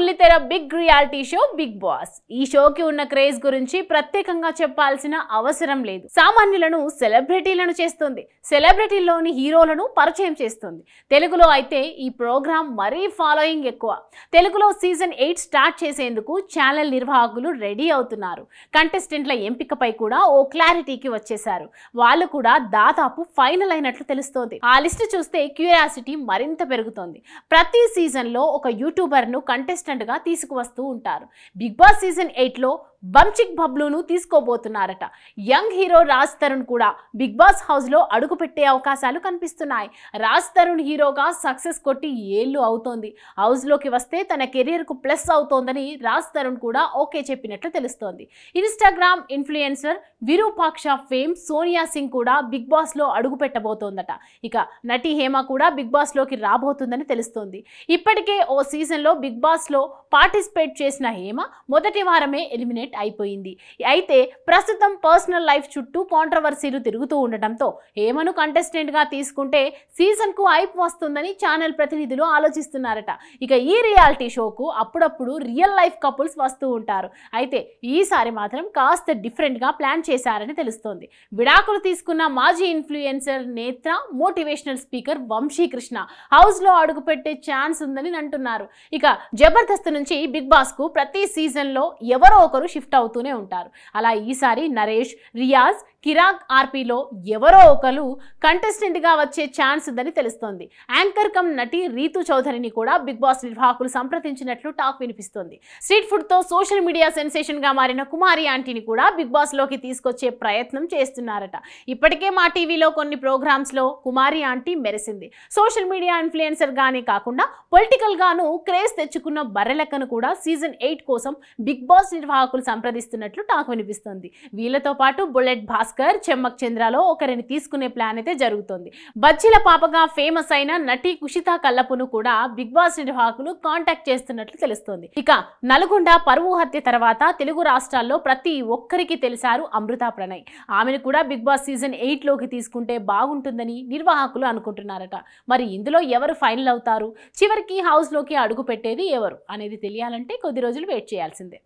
బుల్లితెర big reality show big boss ఈ షోకి ఉన్న క్రేజ్ గురించి ప్రత్యేకంగా చెప్పాల్సిన అవసరం లేదు సామాన్యులను సెలబ్రిటీలను చేస్తుంది సెలబ్రిటీల్లోని హీరోలను పరిచయం చేస్తుంది తెలుగులో అయితే ఈ ప్రోగ్రాం మరీ ఫాలోయింగ్ ఎక్కువ తెలుగులో సీజన్ ఎయిట్ స్టార్ట్ చేసేందుకు ఛానల్ నిర్వాహకులు రెడీ అవుతున్నారు కంటెస్టెంట్ల ఎంపికపై కూడా ఓ క్లారిటీకి వచ్చేశారు వాళ్ళు కూడా దాదాపు ఫైనల్ అయినట్లు తెలుస్తోంది ఆ లిస్ట్ చూస్తే క్యూరియాసిటీ మరింత పెరుగుతోంది ప్రతి సీజన్లో ఒక యూట్యూబర్ను కంటెస్టెంట్ కాన్స్టెంట్గా తీసుకువస్తూ ఉంటారు బిగ్ బాస్ సీజన్ ఎయిట్లో బంచిక్ బబ్లూను తీసుకోబోతున్నారట యంగ్ హీరో రాజ్ తరుణ్ కూడా బిగ్ బాస్ హౌస్లో అడుగుపెట్టే అవకాశాలు కనిపిస్తున్నాయి రాజ్ తరుణ్ హీరోగా సక్సెస్ కొట్టి ఏళ్ళు అవుతోంది హౌస్లోకి వస్తే తన కెరీర్కు ప్లస్ అవుతోందని రాజ్ తరుణ్ కూడా ఓకే చెప్పినట్లు తెలుస్తోంది Instagram influencer Virupaksha fame Sonia Singh కూడా బిగ్ బాస్లో అడుగుపెట్టబోతోందట ఇక నటి హేమ కూడా బిగ్ బాస్లోకి రాబోతుందని తెలుస్తోంది ఇప్పటికే ఓ సీజన్లో బిగ్ బాస్లో పార్టిసిపేట్ చేసిన హేమ మొదటి వారమే ఎలిమినేట్ సెట్ అయిపోయింది అయితే ప్రస్తుతం పర్సనల్ లైఫ్ చుట్టూ కాంట్రవర్సీలు తిరుగుతూ ఉండటంతో హేమను కంటెస్టెంట్గా తీసుకుంటే సీజన్కు ఐప్ వస్తుందని ఛానల్ ప్రతినిధులు ఆలోచిస్తున్నారట ఇక ఈ రియాలిటీ షోకు అప్పుడప్పుడు రియల్ లైఫ్ కపుల్స్ వస్తూ ఉంటారు అయితే ఈసారి మాత్రం కాస్త డిఫరెంట్గా ప్లాన్ చేశారని తెలుస్తోంది విడాకులు తీసుకున్న మాజీ ఇన్ఫ్లుయెన్సర్ నేత్ర మోటివేషనల్ స్పీకర్ వంశీకృష్ణ హౌస్లో అడుగుపెట్టే ఛాన్స్ ఉందని అంటున్నారు ఇక జబర్దస్త్ నుంచి బిగ్ బాస్కు ప్రతి సీజన్లో ఎవరో ఒకరు షిఫ్ట్ అవుతూనే ఉంటారు అలా ఈసారి నరేష్ రియాజ్ కిరాక్ ఆర్పీలో ఎవరో ఒకరు కంటెస్టెంట్గా వచ్చే ఛాన్స్ ఉందని తెలుస్తోంది యాంకర్ కమ్ నటి రీతు చౌదరిని కూడా బిగ్ బాస్ నిర్వాహకులు సంప్రదించినట్లు టాక్ వినిపిస్తోంది స్ట్రీట్ ఫుడ్తో సోషల్ మీడియా సెన్సేషన్గా మారిన కుమారి ఆంటీని కూడా బిగ్ బాస్లోకి తీసుకొచ్చే ప్రయత్నం చేస్తున్నారట ఇప్పటికే మా టీవీలో కొన్ని ప్రోగ్రామ్స్లో కుమారి ఆంటీ మెరిసింది సోషల్ మీడియా ఇన్ఫ్లుయెన్సర్గానే కాకుండా పొలిటికల్గాను క్రేజ్ తెచ్చుకున్న బర్రెలెక్కను కూడా సీజన్ ఎయిట్ కోసం బిగ్ బాస్ నిర్వాహకులు సంప్రదిస్తున్నట్లు టాక్ వినిపిస్తోంది వీళ్ళతో పాటు బుల్లెట్ భాస్ భాస్కర్ చెమ్మక్ చంద్రలో ఒకరిని తీసుకునే ప్లాన్ అయితే జరుగుతోంది బచ్చిల పాపగా ఫేమస్ అయిన నటి కుషిత కల్లపును కూడా బిగ్ బాస్ నిర్వాహకులు కాంటాక్ట్ చేస్తున్నట్లు తెలుస్తోంది ఇక నల్గొండ పరువు హత్య తర్వాత తెలుగు రాష్ట్రాల్లో ప్రతి ఒక్కరికి తెలిసారు అమృత ప్రణయ్ ఆమెను కూడా బిగ్ బాస్ సీజన్ ఎయిట్ లోకి తీసుకుంటే బాగుంటుందని నిర్వాహకులు అనుకుంటున్నారట మరి ఇందులో ఎవరు ఫైనల్ అవుతారు చివరికి లోకి అడుగు పెట్టేది ఎవరు అనేది తెలియాలంటే కొద్ది రోజులు వెయిట్ చేయాల్సిందే